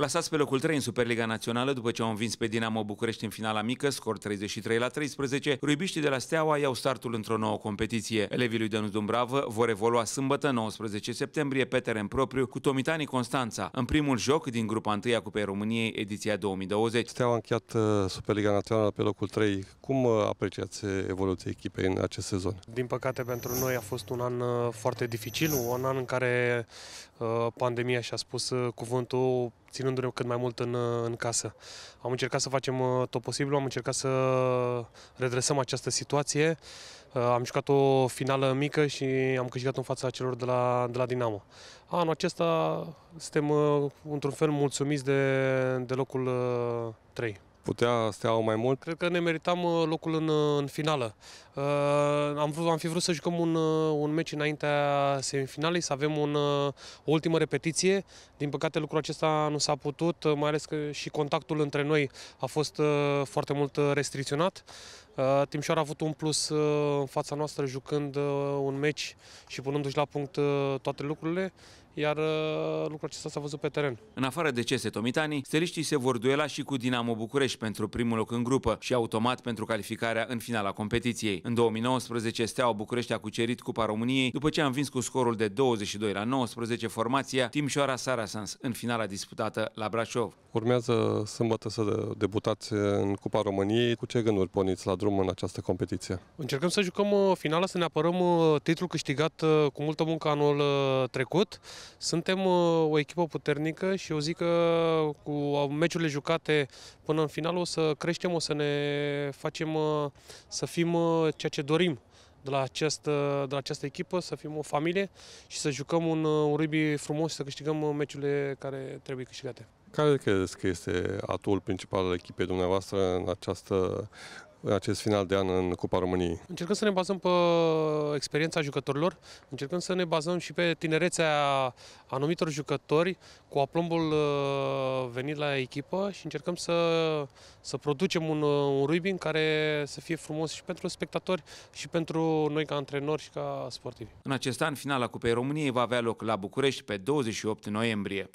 Clasați pe locul 3 în Superliga Națională după ce au învins pe Dinamo București în finala mică, scor 33 la 13, rubiștii de la Steaua iau startul într-o nouă competiție. Elevii lui Dănuț Dumbravă vor evolua sâmbătă 19 septembrie pe teren propriu cu Tomitanii Constanța, în primul joc din grupa 1 a Cupei României, ediția 2020. Steaua a încheiat uh, Superliga Națională pe locul 3. Cum uh, apreciați uh, evoluția echipei în acest sezon? Din păcate pentru noi a fost un an foarte dificil, un an în care pandemia și-a spus cuvântul ținut ținându-ne cât mai mult în, uh, în casă. Am încercat să facem uh, tot posibilul, am încercat să redresăm această situație. Uh, am jucat o finală mică și am câștigat în fața celor de la, de la Dinamo. Anul acesta suntem într-un fel mulțumiți de, de locul 3 putea steaua mai mult. Cred că ne meritam uh, locul în, uh, în finală. Uh, am, vrut, am fi vrut să jucăm un, uh, un meci înaintea semifinalei, să avem un, o ultimă repetiție. Din păcate lucrul acesta nu s-a putut, mai ales că și contactul între noi a fost uh, foarte mult restricționat. Uh, Timișoara a avut un plus uh, în fața noastră jucând uh, un meci și punându-și la punct toate lucrurile, iar lucrul acesta s-a văzut pe teren. În afară de CS Tomitani, steliștii se vor duela și cu Dinamo București pentru primul loc în grupă și automat pentru calificarea în finala competiției. În 2019, Steaua București a cucerit Cupa României după ce a învins cu scorul de 22 la 19 formația Timișoara Sarasans în finala disputată la Brașov. Urmează sâmbătă să debutați în Cupa României. Cu ce gânduri poniți la drum? drum în această competiție. Încercăm să jucăm uh, finala, să ne apărăm uh, titlul câștigat uh, cu multă muncă anul trecut. Suntem o echipă puternică și eu zic că cu meciurile jucate până în final o să creștem, o să ne facem să fim ceea ce dorim de la, această, de la această echipă, să fim o familie și să jucăm un, un rugby frumos și să câștigăm meciurile care trebuie câștigate. Care credeți că este atul principal al echipei dumneavoastră în această acest final de an în Cupa României. Încercăm să ne bazăm pe experiența jucătorilor, încercăm să ne bazăm și pe tinerețea anumitor jucători cu aplombul uh, venit la echipă și încercăm să, să producem un, uh, un rugby care să fie frumos și pentru spectatori și pentru noi ca antrenori și ca sportivi. În acest an, finala Cupei României va avea loc la București pe 28 noiembrie.